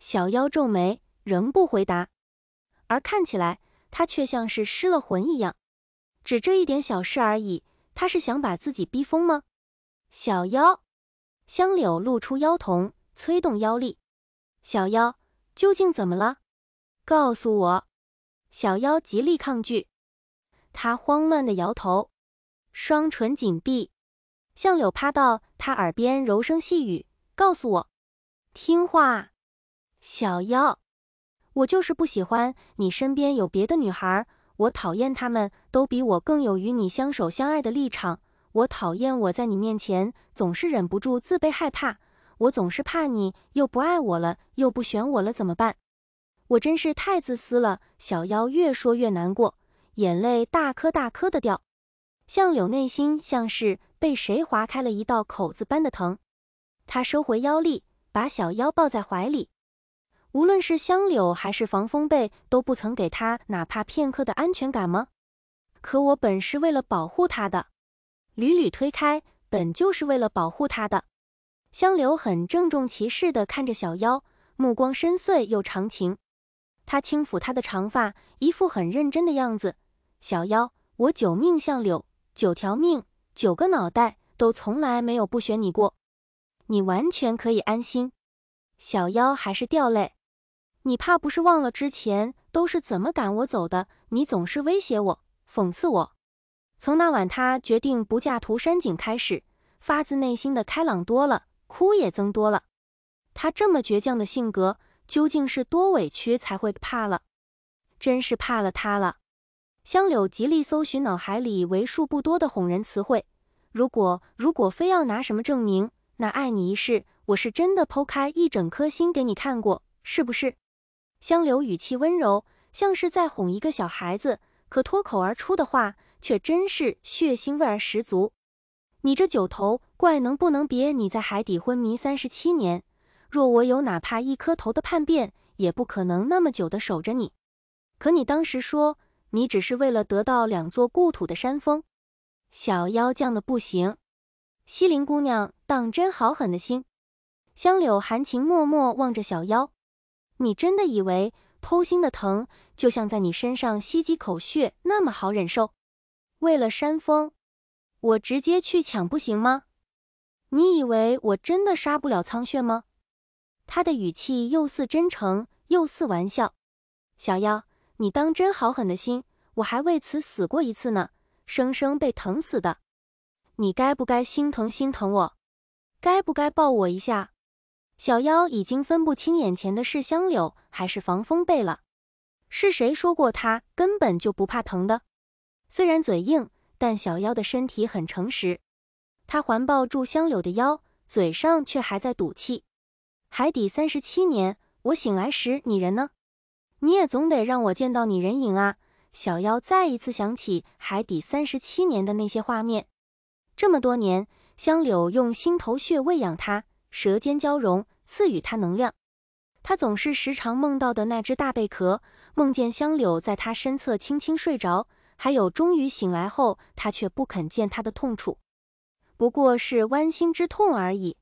小妖皱眉，仍不回答，而看起来他却像是失了魂一样。只这一点小事而已，他是想把自己逼疯吗？小妖，香柳露出妖瞳，催动妖力。小妖，究竟怎么了？告诉我。小妖极力抗拒，他慌乱的摇头，双唇紧闭。相柳趴到他耳边，柔声细语：“告诉我，听话。”小妖，我就是不喜欢你身边有别的女孩，我讨厌她们都比我更有与你相守相爱的立场。我讨厌我在你面前总是忍不住自卑害怕，我总是怕你又不爱我了，又不选我了，怎么办？我真是太自私了。小妖越说越难过，眼泪大颗大颗的掉。相柳内心像是被谁划开了一道口子般的疼，他收回妖力，把小妖抱在怀里。无论是香柳还是防风被，都不曾给他哪怕片刻的安全感吗？可我本是为了保护他的，屡屡推开，本就是为了保护他的。香柳很郑重其事地看着小妖，目光深邃又长情。他轻抚她的长发，一副很认真的样子。小妖，我九命相柳，九条命，九个脑袋，都从来没有不选你过。你完全可以安心。小妖还是掉泪。你怕不是忘了之前都是怎么赶我走的？你总是威胁我，讽刺我。从那晚他决定不嫁涂山璟开始，发自内心的开朗多了，哭也增多了。他这么倔强的性格，究竟是多委屈才会怕了？真是怕了他了。香柳极力搜寻脑海里为数不多的哄人词汇。如果如果非要拿什么证明，那爱你一世，我是真的剖开一整颗心给你看过，是不是？香柳语气温柔，像是在哄一个小孩子，可脱口而出的话却真是血腥味儿十足。你这九头怪能不能别你在海底昏迷三十七年？若我有哪怕一颗头的叛变，也不可能那么久的守着你。可你当时说，你只是为了得到两座故土的山峰。小妖犟的不行，西林姑娘当真好狠的心。香柳含情脉脉望着小妖。你真的以为剖心的疼就像在你身上吸几口血那么好忍受？为了山峰，我直接去抢不行吗？你以为我真的杀不了苍雪吗？他的语气又似真诚又似玩笑。小妖，你当真好狠的心，我还为此死过一次呢，生生被疼死的。你该不该心疼心疼我？该不该抱我一下？小妖已经分不清眼前的是香柳还是防风被了。是谁说过他根本就不怕疼的？虽然嘴硬，但小妖的身体很诚实。他环抱住香柳的腰，嘴上却还在赌气：“海底三十七年，我醒来时你人呢？你也总得让我见到你人影啊！”小妖再一次想起海底三十七年的那些画面。这么多年，香柳用心头血喂养他。舌尖交融，赐予他能量。他总是时常梦到的那只大贝壳，梦见香柳在他身侧轻轻睡着，还有终于醒来后，他却不肯见他的痛楚，不过是剜心之痛而已。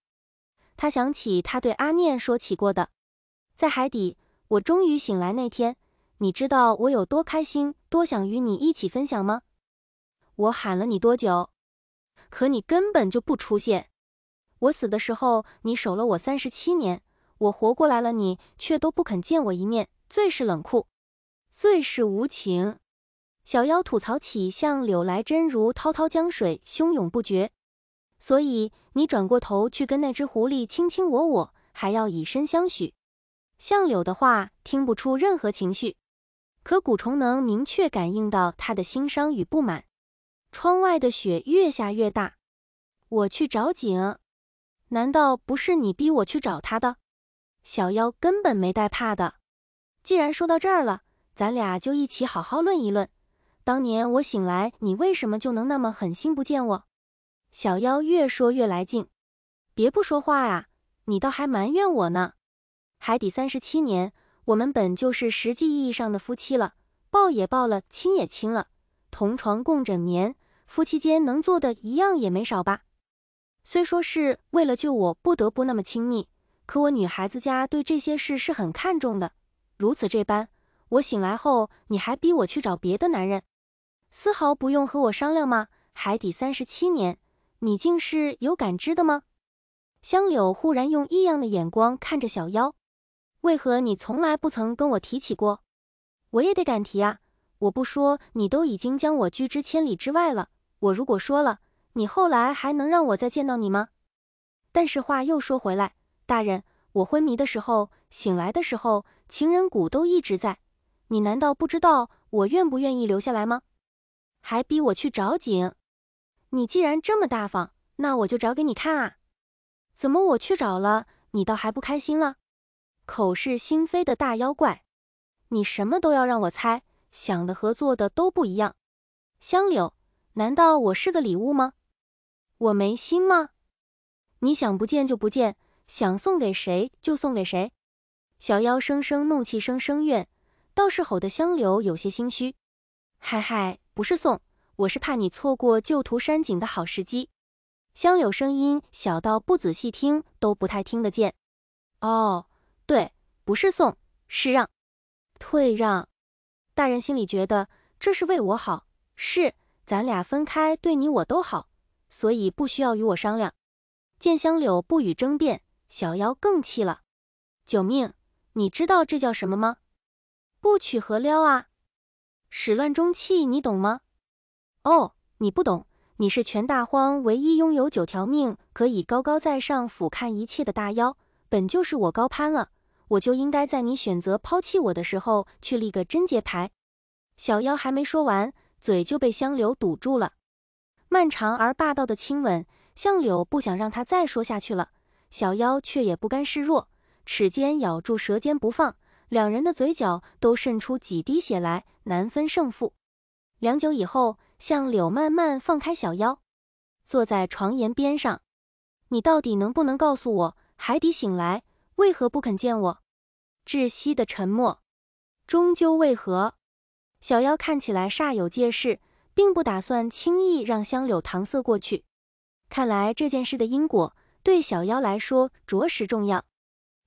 他想起他对阿念说起过的，在海底，我终于醒来那天，你知道我有多开心，多想与你一起分享吗？我喊了你多久，可你根本就不出现。我死的时候，你守了我三十七年；我活过来了，你却都不肯见我一面，最是冷酷，最是无情。小妖吐槽起向柳来，真如滔滔江水，汹涌不绝。所以你转过头去跟那只狐狸卿卿我我，还要以身相许。向柳的话听不出任何情绪，可蛊虫能明确感应到他的心伤与不满。窗外的雪越下越大，我去找井。难道不是你逼我去找他的？小妖根本没带怕的。既然说到这儿了，咱俩就一起好好论一论，当年我醒来，你为什么就能那么狠心不见我？小妖越说越来劲，别不说话啊！你倒还埋怨我呢。海底三十七年，我们本就是实际意义上的夫妻了，抱也抱了，亲也亲了，同床共枕眠，夫妻间能做的一样也没少吧？虽说是为了救我，不得不那么亲密，可我女孩子家对这些事是很看重的。如此这般，我醒来后，你还逼我去找别的男人，丝毫不用和我商量吗？海底三十七年，你竟是有感知的吗？香柳忽然用异样的眼光看着小妖，为何你从来不曾跟我提起过？我也得敢提啊！我不说，你都已经将我拒之千里之外了。我如果说了。你后来还能让我再见到你吗？但是话又说回来，大人，我昏迷的时候、醒来的时候，情人谷都一直在。你难道不知道我愿不愿意留下来吗？还逼我去找景？你既然这么大方，那我就找给你看啊。怎么我去找了，你倒还不开心了？口是心非的大妖怪，你什么都要让我猜，想的和做的都不一样。香柳，难道我是个礼物吗？我没心吗？你想不见就不见，想送给谁就送给谁。小妖声声怒气，声声怨，倒是吼的香柳有些心虚。嗨嗨，不是送，我是怕你错过旧图山景的好时机。香柳声音小到不仔细听都不太听得见。哦，对，不是送，是让，退让。大人心里觉得这是为我好，是咱俩分开对你我都好。所以不需要与我商量。见香柳不予争辩，小妖更气了。九命，你知道这叫什么吗？不娶何撩啊？始乱终弃，你懂吗？哦，你不懂。你是全大荒唯一拥有九条命，可以高高在上俯瞰一切的大妖，本就是我高攀了。我就应该在你选择抛弃我的时候去立个贞洁牌。小妖还没说完，嘴就被香柳堵住了。漫长而霸道的亲吻，向柳不想让他再说下去了。小妖却也不甘示弱，齿尖咬住舌尖不放，两人的嘴角都渗出几滴血来，难分胜负。良久以后，向柳慢慢放开小妖，坐在床沿边上：“你到底能不能告诉我，海底醒来为何不肯见我？”窒息的沉默，终究为何？小妖看起来煞有介事。并不打算轻易让香柳搪塞过去。看来这件事的因果对小妖来说着实重要。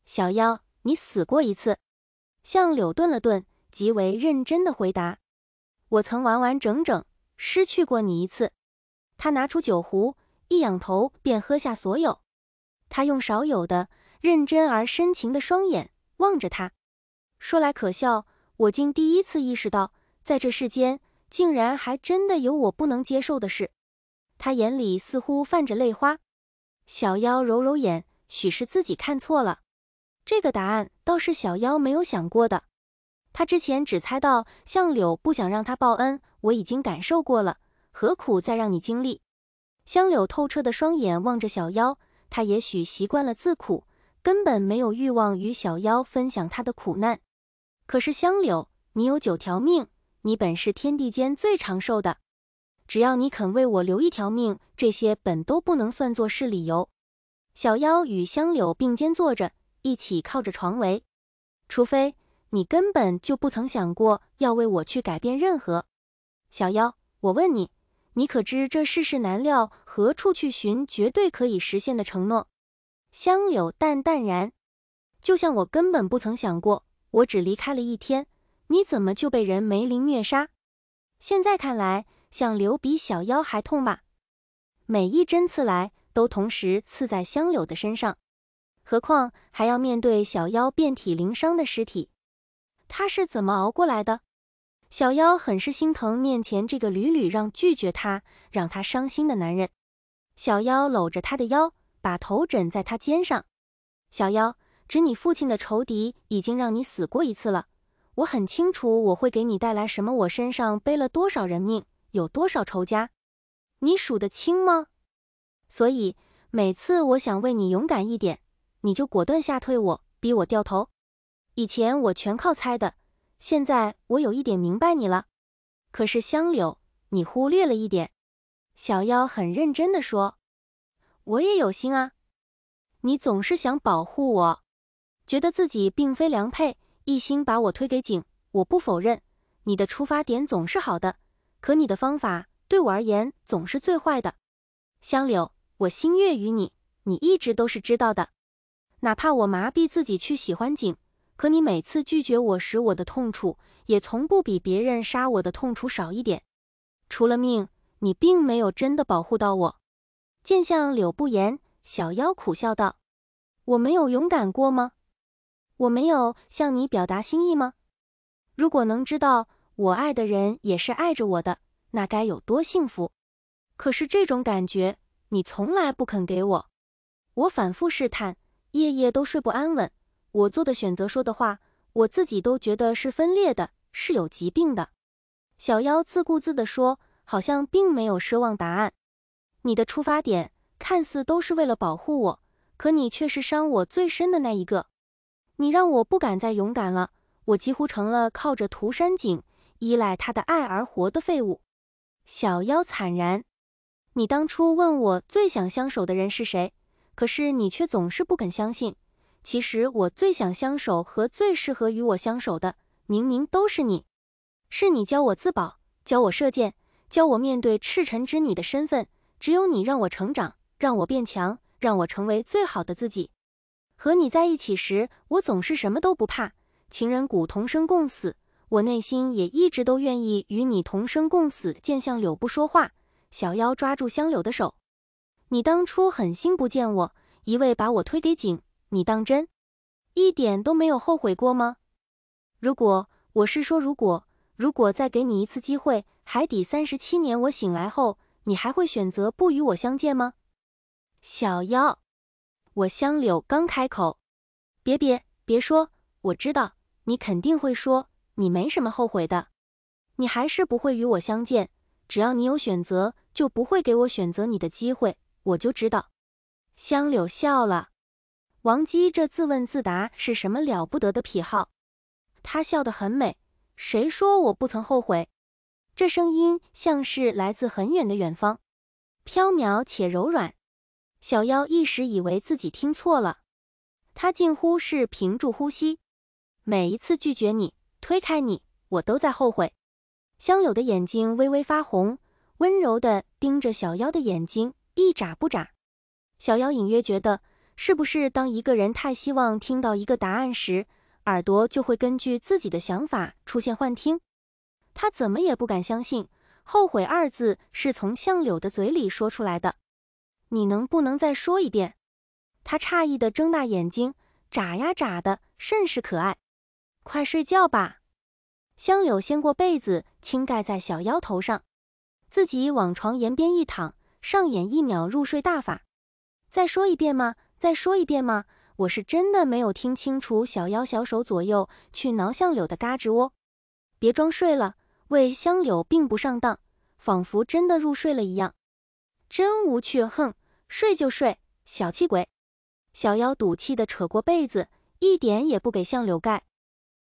小妖，你死过一次。相柳顿了顿，极为认真地回答：“我曾完完整整失去过你一次。”他拿出酒壶，一仰头便喝下所有。他用少有的认真而深情的双眼望着他，说来可笑，我竟第一次意识到，在这世间。竟然还真的有我不能接受的事，他眼里似乎泛着泪花。小妖揉揉眼，许是自己看错了。这个答案倒是小妖没有想过的。他之前只猜到相柳不想让他报恩，我已经感受过了，何苦再让你经历？香柳透彻的双眼望着小妖，他也许习惯了自苦，根本没有欲望与小妖分享他的苦难。可是香柳，你有九条命。你本是天地间最长寿的，只要你肯为我留一条命，这些本都不能算作是理由。小妖与香柳并肩坐着，一起靠着床围。除非你根本就不曾想过要为我去改变任何。小妖，我问你，你可知这世事难料，何处去寻绝对可以实现的承诺？香柳淡淡然，就像我根本不曾想过，我只离开了一天。你怎么就被人梅林虐杀？现在看来，像柳比小妖还痛吧？每一针刺来，都同时刺在香柳的身上，何况还要面对小妖遍体鳞伤的尸体，他是怎么熬过来的？小妖很是心疼面前这个屡屡让拒绝他，让他伤心的男人。小妖搂着他的腰，把头枕在他肩上。小妖，指你父亲的仇敌已经让你死过一次了。我很清楚我会给你带来什么。我身上背了多少人命，有多少仇家，你数得清吗？所以每次我想为你勇敢一点，你就果断吓退我，逼我掉头。以前我全靠猜的，现在我有一点明白你了。可是香柳，你忽略了一点。小妖很认真地说：“我也有心啊，你总是想保护我，觉得自己并非良配。”一心把我推给景，我不否认，你的出发点总是好的，可你的方法对我而言总是最坏的。香柳，我心悦于你，你一直都是知道的。哪怕我麻痹自己去喜欢景，可你每次拒绝我时，我的痛楚也从不比别人杀我的痛楚少一点。除了命，你并没有真的保护到我。见相柳不言，小妖苦笑道：“我没有勇敢过吗？”我没有向你表达心意吗？如果能知道我爱的人也是爱着我的，那该有多幸福！可是这种感觉你从来不肯给我。我反复试探，夜夜都睡不安稳。我做的选择，说的话，我自己都觉得是分裂的，是有疾病的。小妖自顾自的说，好像并没有奢望答案。你的出发点看似都是为了保护我，可你却是伤我最深的那一个。你让我不敢再勇敢了，我几乎成了靠着涂山璟依赖他的爱而活的废物。小妖惨然，你当初问我最想相守的人是谁，可是你却总是不肯相信。其实我最想相守和最适合与我相守的，明明都是你。是你教我自保，教我射箭，教我面对赤尘之女的身份。只有你让我成长，让我变强，让我成为最好的自己。和你在一起时，我总是什么都不怕。情人谷同生共死，我内心也一直都愿意与你同生共死。见向柳不说话，小妖抓住香柳的手。你当初狠心不见我，一味把我推给景，你当真一点都没有后悔过吗？如果我是说如果，如果再给你一次机会，海底三十七年我醒来后，你还会选择不与我相见吗？小妖。我香柳刚开口，别别别说，我知道你肯定会说你没什么后悔的，你还是不会与我相见。只要你有选择，就不会给我选择你的机会。我就知道，香柳笑了。王姬这自问自答是什么了不得的癖好？她笑得很美。谁说我不曾后悔？这声音像是来自很远的远方，飘渺且柔软。小妖一时以为自己听错了，他近乎是屏住呼吸。每一次拒绝你，推开你，我都在后悔。香柳的眼睛微微发红，温柔的盯着小妖的眼睛，一眨不眨。小妖隐约觉得，是不是当一个人太希望听到一个答案时，耳朵就会根据自己的想法出现幻听？他怎么也不敢相信“后悔”二字是从香柳的嘴里说出来的。你能不能再说一遍？他诧异的睁大眼睛，眨呀眨的，甚是可爱。快睡觉吧。香柳掀过被子，轻盖在小妖头上，自己往床沿边一躺，上演一秒入睡大法。再说一遍吗？再说一遍吗？我是真的没有听清楚。小妖小手左右去挠香柳的嘎吱窝，别装睡了。喂，香柳并不上当，仿佛真的入睡了一样。真无趣，哼。睡就睡，小气鬼！小妖赌气地扯过被子，一点也不给相柳盖。